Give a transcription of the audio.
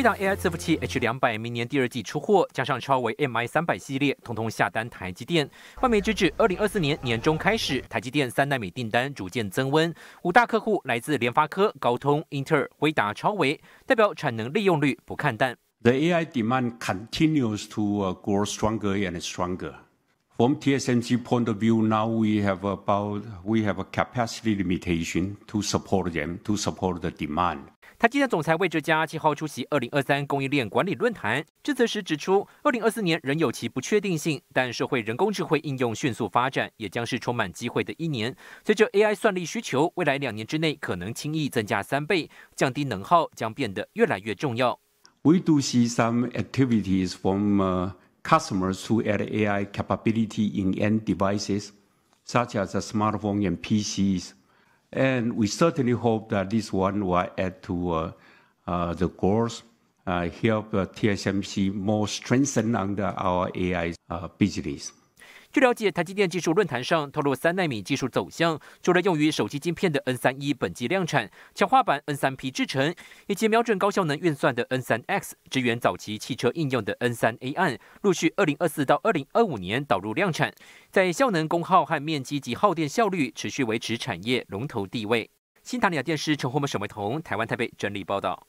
飞达 a i 服器 h 两百明年第二季出货，加上超维 MI 三百系列，通通下单台积电。外媒直指，二零二四年年中开始，台积电三纳米订单逐渐增温。五大客户来自联发科、高通、英特尔、威达、超维，代表产能利用率不看淡。The AI demand continues to grow stronger and stronger. From TSMC point of view, now we have about we have a capacity limitation to support them to support the demand. 他今天总裁为这家七号出席二零二三供应链管理论坛，致辞时指出，二零二四年仍有其不确定性，但社会人工智能应用迅速发展，也将是充满机会的一年。随着 AI 算力需求，未来两年之内可能轻易增加三倍，降低能耗将变得越来越重要。We do see some activities from customers who add AI capability in end devices, such as a smartphone and PCs. And we certainly hope that this one will add to uh, uh, the growth, uh, help TSMC more strengthen under our AI business. 据了解，台积电技术论坛上透露，三纳米技术走向，除了用于手机晶片的 N 三一本机量产强化版 N 三 P 制程，以及瞄准高效能运算的 N 三 X，支援早期汽车应用的 N 三 A 案，陆续二零二四到二零二五年导入量产，在效能、功耗和面积及耗电效率持续维持产业龙头地位。新塔尼亚电视陈宏博、沈梅彤，台湾台北整理报道。